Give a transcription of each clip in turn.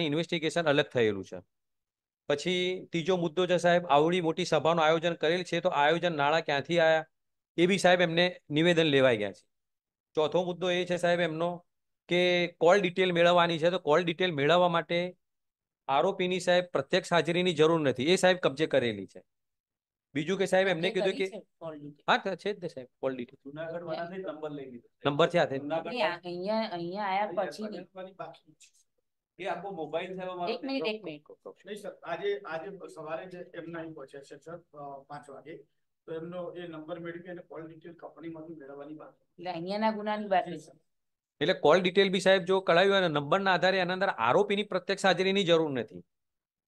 ની ઇન્વેસ્ટિગેશન અલગ થયેલું છે પછી ત્રીજો મુદ્દો છે સાહેબ આવડી મોટી સભાનું આયોજન કરેલ છે તો આયોજન નાણાં ક્યાંથી આવ્યા એ બી સાહેબ એમને નિવેદન લેવાઈ ગયા છે ચોથો મુદ્દો એ છે સાહેબ એમનો કે કોલ ડિટેલ મેળવવાની છે તો કોલ ડિટેલ મેળવવા માટે આરોપીની સાહેબ પ્રત્યક્ષ હાજરીની જરૂર નથી એ સાહેબ કબજે કરેલી છે બીજું કે સાહેબ એમને કીધું કે હા છે જ ને સાહેબ કોલ ડિટેલ જુનાગઢ નંબર લઈ લીધો નંબર છે અહીંયા અહીંયા આયા પછી એ આખો મોબાઈલ થયો મારો એક મિનિટ એક મિનિટ નહીં સર આજે આજે સવારે જે એમના અહીં પહોંચ્યા છે સર પાંચ વાગે તો એમનો એ નંબર મેળવી અને કોલ ડિટેલ કંપનીમાંથી મેળવવાની વાત એટલે અહીંયાના ગુનાની વાત છે એટલે કોલ ડિટેલ બી સાહેબ જો કઢાવ્યું હોય નંબર ના આધારે એના અંદર આરોપીની પ્રત્યક્ષ હાજરીની જરૂર નથી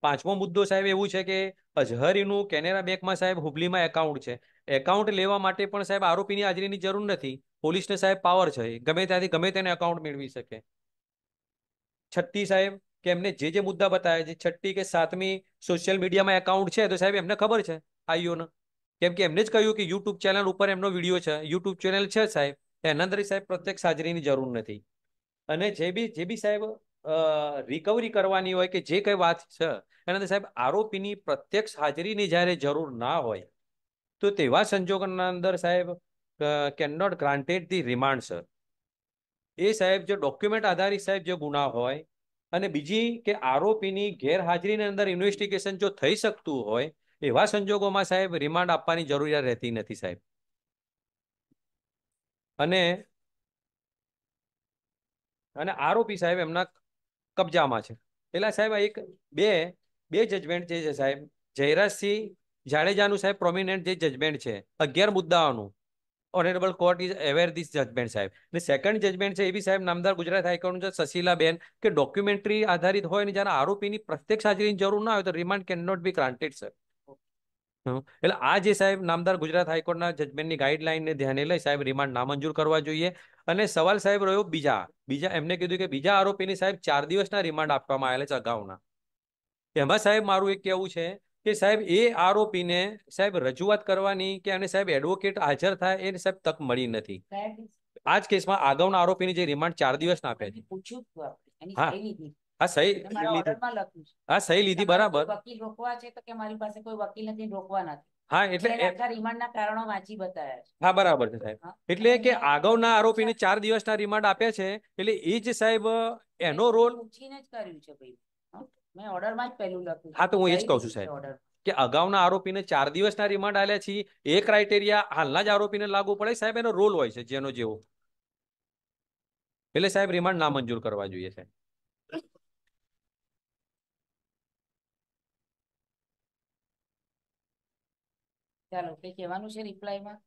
પાંચમો મુદ્દો સાહેબ એવું છે કે અઝહરીનું કેનેરા બેંકમાં સાહેબ હુબલીમાં એકાઉન્ટ છે એકાઉન્ટ લેવા માટે પણ સાહેબ આરોપીની હાજરીની જરૂર નથી પોલીસને સાહેબ પાવર છે ગમે ત્યાંથી ગમે તેને એકાઉન્ટ મેળવી શકે છઠ્ઠી સાહેબ કે એમને જે જે મુદ્દા બતાવ્યા છે છઠ્ઠી કે સાતમી સોશિયલ મીડિયામાં એકાઉન્ટ છે તો સાહેબ એમને ખબર છે આઈઓના કેમ કે એમને જ કહ્યું કે યુટ્યુબ ચેનલ ઉપર એમનો વિડીયો છે યુટ્યુબ ચેનલ છે સાહેબ એના અંદર સાહેબ પ્રત્યક્ષ હાજરીની જરૂર નથી અને જે બી જે બી સાહેબ રિકવરી કરવાની હોય કે જે કઈ વાત છે એના અંદર સાહેબ આરોપીની પ્રત્યક્ષ હાજરીની જ્યારે જરૂર ના હોય તો તેવા સંજોગોના અંદર સાહેબ can not granted the remand sir એ સાહેબ જે ડોક્યુમેન્ટ આધારિત સાહેબ જે ગુના હોય અને બીજી કે આરોપીની ગેરહાજરીની અંદર ઇન્વેસ્ટિગેશન જો થઈ શકતું હોય એવા સંજોગોમાં સાહેબ રિમાન્ડ આપવાની જરૂરિયાત રહેતી નથી સાહેબ અને અને આરોપી સાહેબ એમના કબજામાં છે એટલે સાહેબ એક બે બે જજમેન્ટ જે છે સાહેબ જયરાજસિંહ જાડેજાનું સાહેબ પ્રોમિનેન્ટ જે જજમેન્ટ છે અગિયાર મુદ્દાઓનું honourable court is aware this judgement સાહેબ અને સેકન્ડ જજમેન્ટ છે એ બી સાહેબ નામદાર ગુજરાત હાઈકોર્ટનું છે સશીલાબેન કે ડોક્યુમેન્ટરી આધારિત હોય ને જ્યારે આરોપીની પ્રત્યક્ષ હાજરીની જરૂર ના હોય તો remand can not be granted sir એટલે આ જે સાહેબ નામદાર ગુજરાત હાઈકોર્ટના જજમેન્ટની ગાઈડલાઈનને ધ્યાને લઈ સાહેબ રિમાન્ડ નામંજૂર કરવા જોઈએ અને સવાલ સાહેબ રહ્યો બીજા બીજા એમને કીધું કે બીજા આરોપીની સાહેબ ચાર દિવસના રિમાન્ડ આપવામાં આવેલા છે અગાઉના એમાં સાહેબ મારું એક કહેવું છે કે સાહેબ એ આરોપીને સાહેબ રજૂઆત કરવાની કે અને સાહેબ એડવોકેટ હાજર થાય એ સાહેબ તક મળી નથી આ જ કેસમાં અગાઉના આરોપીની જે રિમાન્ડ ચાર દિવસના આપ્યા છે હા હા સહી હા સહી લીધી બરાબર વકીલ રોકવા છે તો કે મારી પાસે કોઈ વકીલ નથી રોકવાના હા એટલે રિમાન્ડના કારણો વાંચી બતાવ્યા હા બરાબર છે સાહેબ એટલે કે અગાઉના આરોપીને ચાર દિવસના રિમાન્ડ આપ્યા છે એટલે એ જ સાહેબ એનો રોલ પૂછીને જ કર્યું છે ભાઈ મેં ઓર્ડરમાં કે અગાઉના આરોપીને ચાર દિવસના રિમાન્ડ આલ્યા છે એ ક્રાઇટેરિયા હાલના જ આરોપીને લાગુ પડે સાહેબ એનો રોલ હોય છે જેનો જેવો એટલે સાહેબ રિમાન્ડ ના મંજૂર કરવા જોઈએ સાહેબ ચાલો કઈ કહેવાનું છે રિપ્લાયમાં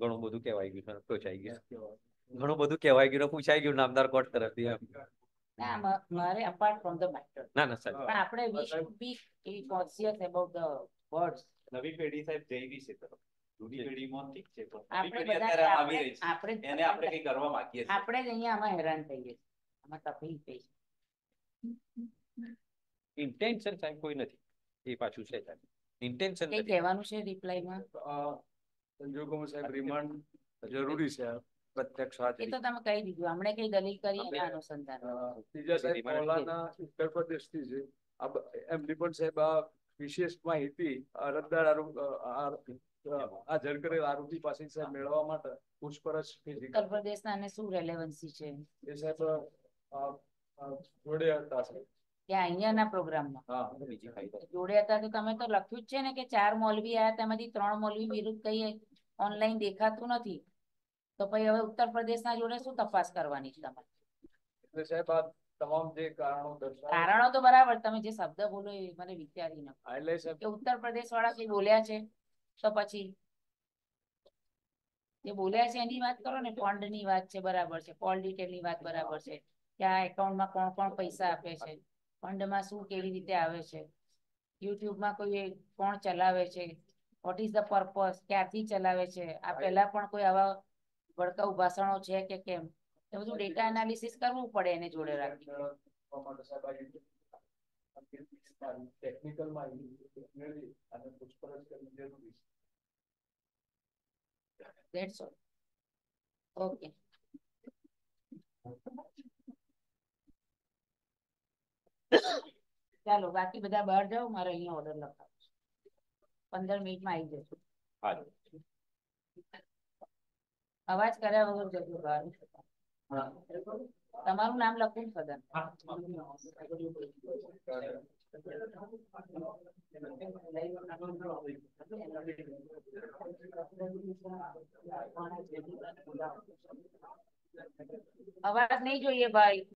ઘણું બધું કહેવાય ગયું ટોચાઈ ગયું ઘણું બધું કહેવાય ગયું પૂછાઈ ગયું નામદાર કોર્ટ તરફથી એમ મારે અપાર્ટ ફ્રોમ ના ના સર આપણે પેઢી સાહેબ જઈ કરવા માંગીએ આપણે અહીંયા આમાં હેરાન થઈએ આમાં તકલીફ થઈ ઇન્ટેન્શન સાહેબ કોઈ નથી એ પાછું છે ઇન્ટેન્શન કહેવાનું છે રિપ્લાયમાં સંજોગોમાં સાહેબ રિમાન્ડ જરૂરી છે વિશેષ માહિતી અરજદાર આરોપી પાસે મેળવવા માટે પૂછપરછ ઉત્તર પ્રદેશના અને શું રેલેવન્સી છે એ સાહેબ જોડે હતા સાહેબ ત્યાં પ્રોગ્રામ માં જોડે હતા તો તમે તો લખ્યું જ છે ને કે ચાર મોલવી આયા તેમાંથી ત્રણ મોલવી વિરુદ્ધ કઈ ઓનલાઈન દેખાતું નથી તો પછી હવે ઉત્તર પ્રદેશ ના જોડે શું તપાસ કરવાની છે તમારે શબ્દ બોલો એ મને વિચારી વાળા કઈ બોલ્યા છે તો પછી જે બોલ્યા છે એની વાત કરો ને ફંડ ની વાત છે બરાબર છે કોલ ડિટેલ ની વાત બરાબર છે કે આ એકાઉન્ટમાં કોણ કોણ પૈસા આપે છે ફંડમાં શું કેવી રીતે આવે છે યુટ્યુબ માં કોઈ કોણ ચલાવે છે વોટ ઇઝ ધ પર્પઝ ક્યાંથી ચલાવે છે આ પેલા પણ કોઈ આવા ભડકાઉ ભાષણો છે કે કેમ એ બધું ડેટા એનાલિસિસ કરવું પડે એને જોડે રાખી ઓકે ચાલો બાકી બધા બહાર જાઓ મારે અહીંયા ઓર્ડર લખાવો પંદર મિનિટમાં આવી જશે અવાજ કર્યા વગર જતું બહાર તમારું નામ લખું સદન અવાજ નહીં જોઈએ ભાઈ